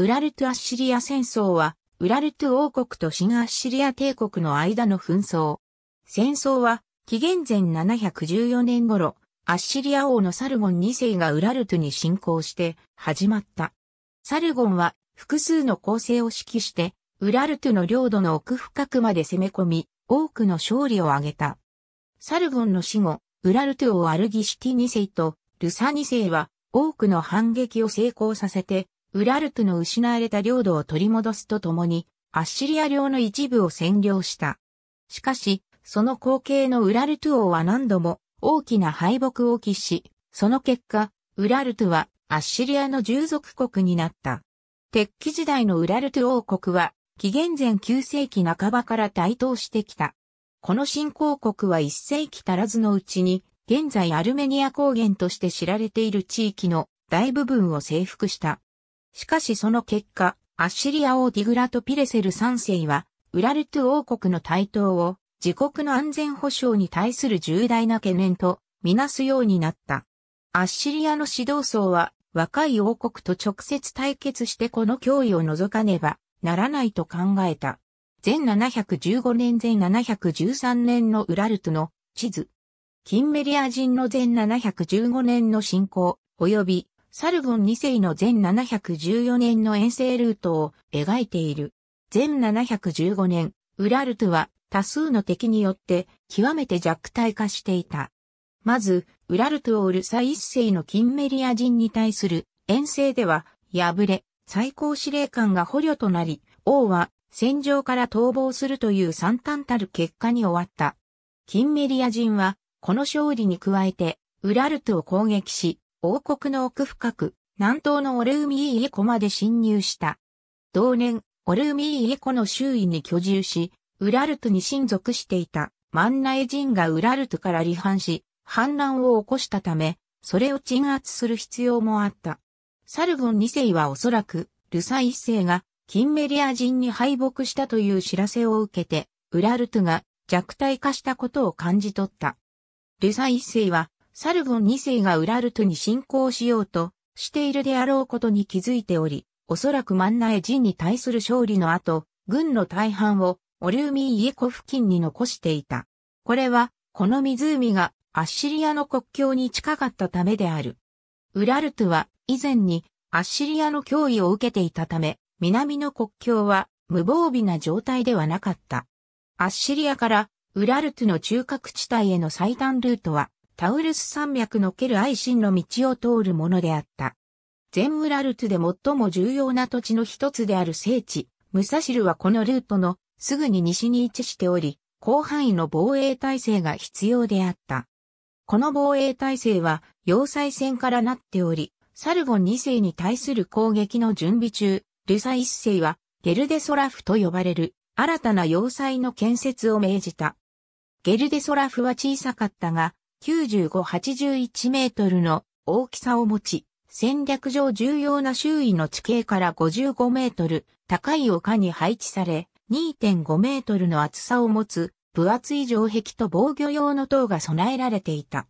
ウラルトアッシリア戦争は、ウラルト王国と新アッシリア帝国の間の紛争。戦争は、紀元前714年頃、アッシリア王のサルゴン2世がウラルトに侵攻して始まった。サルゴンは複数の攻勢を指揮して、ウラルトの領土の奥深くまで攻め込み、多くの勝利を挙げた。サルゴンの死後、ウラルト王アルギシティ2世とルサ2世は多くの反撃を成功させて、ウラルトの失われた領土を取り戻すとともに、アッシリア領の一部を占領した。しかし、その後継のウラルト王は何度も大きな敗北を喫し、その結果、ウラルトはアッシリアの従属国になった。鉄器時代のウラルト王国は、紀元前9世紀半ばから台頭してきた。この新興国は1世紀足らずのうちに、現在アルメニア高原として知られている地域の大部分を征服した。しかしその結果、アッシリア王ディグラとピレセル3世は、ウラルト王国の台頭を、自国の安全保障に対する重大な懸念と、みなすようになった。アッシリアの指導層は、若い王国と直接対決してこの脅威を除かねばならないと考えた。前715年前713年のウラルトの地図。キンメリア人の前715年の進行、及びサルゴン2世の全714年の遠征ルートを描いている。全715年、ウラルトは多数の敵によって極めて弱体化していた。まず、ウラルトを売ルサ一世のキンメリア人に対する遠征では敗れ、最高司令官が捕虜となり、王は戦場から逃亡するという惨憺たる結果に終わった。キンメリア人は、この勝利に加えて、ウラルトを攻撃し、王国の奥深く、南東のオレウミイエコまで侵入した。同年、オレウミイエコの周囲に居住し、ウラルトに親族していた万内人がウラルトから離反し、反乱を起こしたため、それを鎮圧する必要もあった。サルゴン2世はおそらく、ルサ1世が、キンメリア人に敗北したという知らせを受けて、ウラルトが弱体化したことを感じ取った。ルサ1世は、サルゴン2世がウラルトに侵攻しようとしているであろうことに気づいており、おそらくマンナエ人に対する勝利の後、軍の大半をオルーミーイエコ付近に残していた。これは、この湖がアッシリアの国境に近かったためである。ウラルトは以前にアッシリアの脅威を受けていたため、南の国境は無防備な状態ではなかった。アッシリアからウラルトの中核地帯への最短ルートはタウルス山脈のケル愛心の道を通るものであった。ゼンウラルトで最も重要な土地の一つである聖地、ムサシルはこのルートのすぐに西に位置しており、広範囲の防衛体制が必要であった。この防衛体制は要塞戦からなっており、サルゴン2世に対する攻撃の準備中、ルサ1世はゲルデソラフと呼ばれる新たな要塞の建設を命じた。ゲルデソラフは小さかったが、9581メートルの大きさを持ち、戦略上重要な周囲の地形から55メートル高い丘に配置され、2.5メートルの厚さを持つ分厚い城壁と防御用の塔が備えられていた。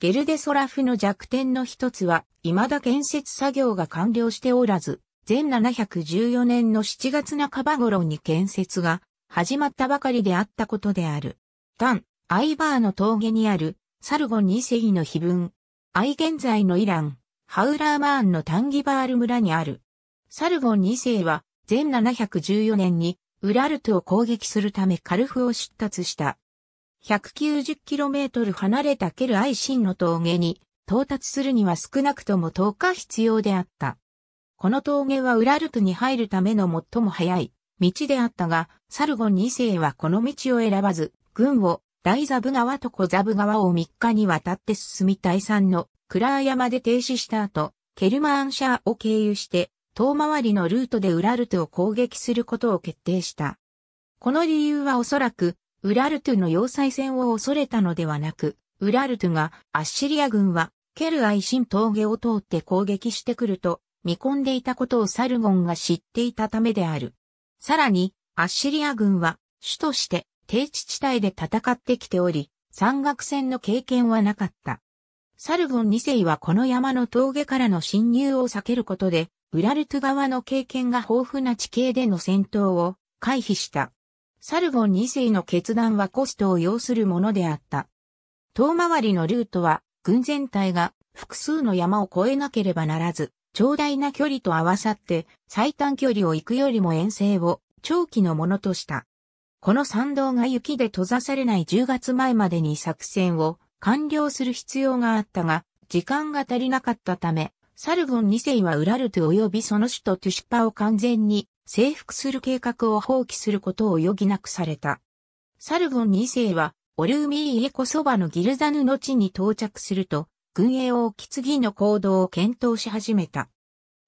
ゲルデソラフの弱点の一つは、未だ建設作業が完了しておらず、全714年の7月半ば頃に建設が始まったばかりであったことである。タン、アイバーの峠にあるサルゴン2世の碑文。愛現在のイラン、ハウラーマーンのタンギバール村にある。サルゴン2世は、前714年に、ウラルトを攻撃するためカルフを出立した。190km 離れたケルアイシンの峠に、到達するには少なくとも10日必要であった。この峠はウラルトに入るための最も早い道であったが、サルゴン2世はこの道を選ばず、軍を大座部川と小座部川を3日にわたって進み第3のクラー山で停止した後、ケルマアンシャーを経由して、遠回りのルートでウラルトを攻撃することを決定した。この理由はおそらく、ウラルトの要塞戦を恐れたのではなく、ウラルトがアッシリア軍はケルアイ新峠を通って攻撃してくると見込んでいたことをサルゴンが知っていたためである。さらに、アッシリア軍は主として低地地帯で戦ってきており、山岳戦の経験はなかった。サルゴン2世はこの山の峠からの侵入を避けることで、ウラルト側の経験が豊富な地形での戦闘を回避した。サルゴン2世の決断はコストを要するものであった。遠回りのルートは、軍全体が複数の山を越えなければならず、長大な距離と合わさって最短距離を行くよりも遠征を長期のものとした。この山道が雪で閉ざされない10月前までに作戦を完了する必要があったが、時間が足りなかったため、サルゴン2世はウラルト及びその首都トゥシパを完全に征服する計画を放棄することを余儀なくされた。サルゴン2世は、オルーミーエコそばのギルザヌの地に到着すると、軍営を置き次の行動を検討し始めた。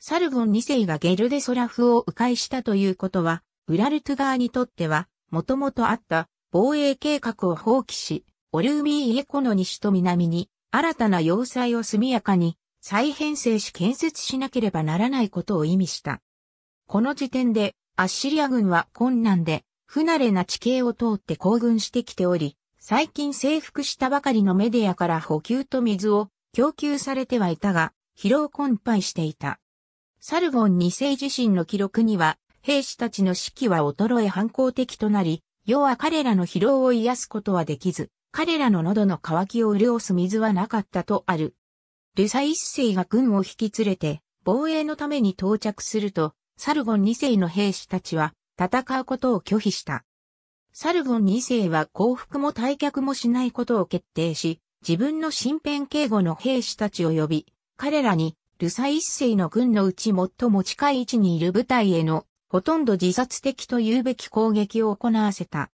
サルゴン2世がゲルデソラフを迂回したということは、ウラルト側にとってはもともとあった防衛計画を放棄し、オルーミーエコの西と南に新たな要塞を速やかに再編成し建設しなければならないことを意味した。この時点でアッシリア軍は困難で不慣れな地形を通って行軍してきており、最近征服したばかりのメディアから補給と水を供給されてはいたが、疲労困憊していた。サルゴン2世自身の記録には、兵士たちの士気は衰え反抗的となり、要は彼らの疲労を癒すことはできず、彼らの喉の渇きを潤す水はなかったとある。ルサ一世が軍を引き連れて、防衛のために到着すると、サルゴン二世の兵士たちは、戦うことを拒否した。サルゴン二世は降伏も退却もしないことを決定し、自分の身辺警護の兵士たちを呼び、彼らに、ルサ一世の軍のうち最も近い位置にいる部隊へのほとんど自殺的と言うべき攻撃を行わせた。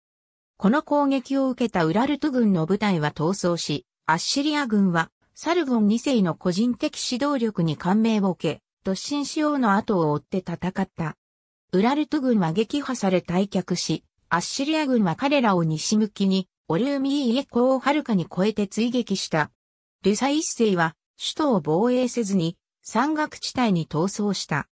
この攻撃を受けたウラルト軍の部隊は逃走し、アッシリア軍はサルゴン2世の個人的指導力に感銘を受け、突進しようの後を追って戦った。ウラルト軍は撃破され退却し、アッシリア軍は彼らを西向きに、オルーミーエコを遥かに超えて追撃した。ルサ一世は首都を防衛せずに山岳地帯に逃走した。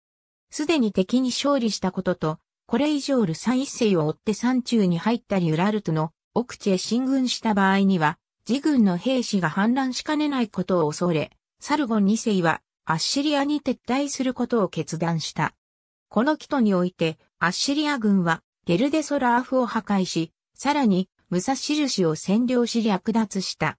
すでに敵に勝利したことと、これ以上ルサ一世を追って山中に入ったりウラルトの奥地へ進軍した場合には、自軍の兵士が反乱しかねないことを恐れ、サルゴン二世はアッシリアに撤退することを決断した。この基礎において、アッシリア軍はゲルデソラーフを破壊し、さらに武蔵印を占領し略奪した。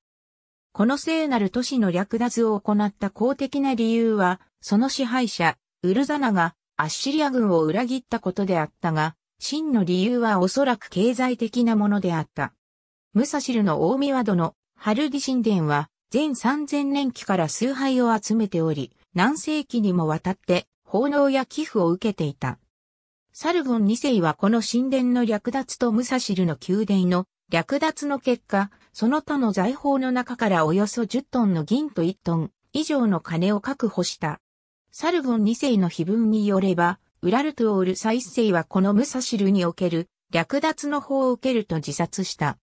この聖なる都市の略奪を行った公的な理由は、その支配者、ウルザナがアッシリア軍を裏切ったことであったが、真の理由はおそらく経済的なものであった。ムサシルの大宮戸のハルディ神殿は、前3000年期から崇拝を集めており、何世紀にもわたって奉納や寄付を受けていた。サルゴン2世はこの神殿の略奪とムサシルの宮殿の略奪の結果、その他の財宝の中からおよそ10トンの銀と1トン以上の金を確保した。サルゴン2世の碑文によれば、ウラルトオールサ生世はこのムサシルにおける略奪の法を受けると自殺した。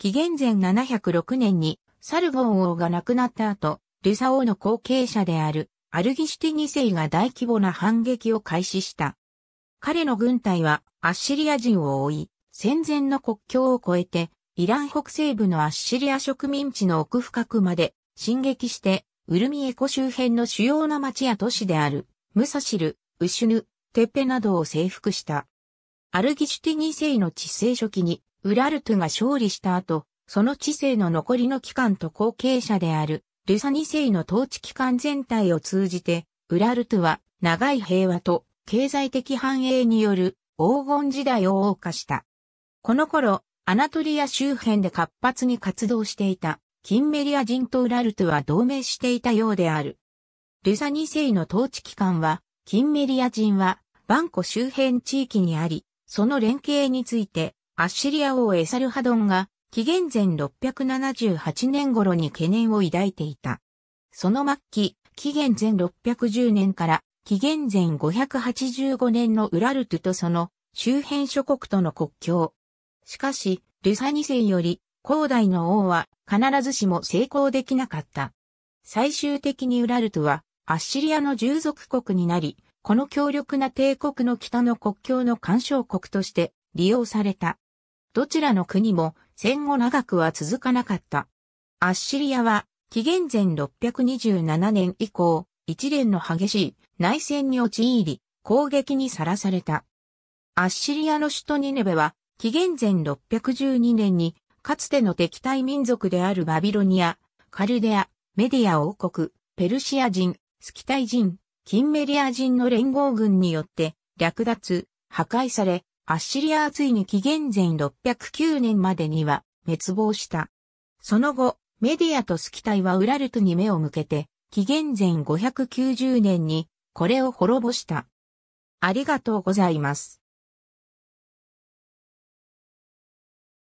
紀元前706年にサルゴン王が亡くなった後、ルサ王の後継者であるアルギシティ2世が大規模な反撃を開始した。彼の軍隊はアッシリア人を追い、戦前の国境を越えて、イラン北西部のアッシリア植民地の奥深くまで進撃してウルミエコ周辺の主要な町や都市である、ムサシル、ウシュヌ、テッペなどを征服した。アルギシュティ2世の治世初期に、ウラルトゥが勝利した後、その治世の残りの期間と後継者である、ルサ2世の統治期間全体を通じて、ウラルトゥは長い平和と経済的繁栄による黄金時代を謳歌した。この頃、アナトリア周辺で活発に活動していたキンメリア人とウラルトは同盟していたようである。ルサ2世の統治期間は、キンメリア人は、バンコ周辺地域にあり、その連携について、アッシリア王エサルハドンが、紀元前678年頃に懸念を抱いていた。その末期、紀元前610年から紀元前585年のウラルトゥとその周辺諸国との国境。しかし、ルサ2世より広大の王は必ずしも成功できなかった。最終的にウラルトはアッシリアの従属国になり、この強力な帝国の北の国境の干渉国として利用された。どちらの国も戦後長くは続かなかった。アッシリアは紀元前627年以降、一連の激しい内戦に陥り、攻撃にさらされた。アッシリアの首都ニネベは紀元前612年にかつての敵対民族であるバビロニア、カルデア、メディア王国、ペルシア人、スキタイ人、キンメリア人の連合軍によって略奪、破壊され、アッシリアはついに紀元前609年までには滅亡した。その後、メディアとスキタイはウラルトに目を向けて、紀元前590年にこれを滅ぼした。ありがとうございます。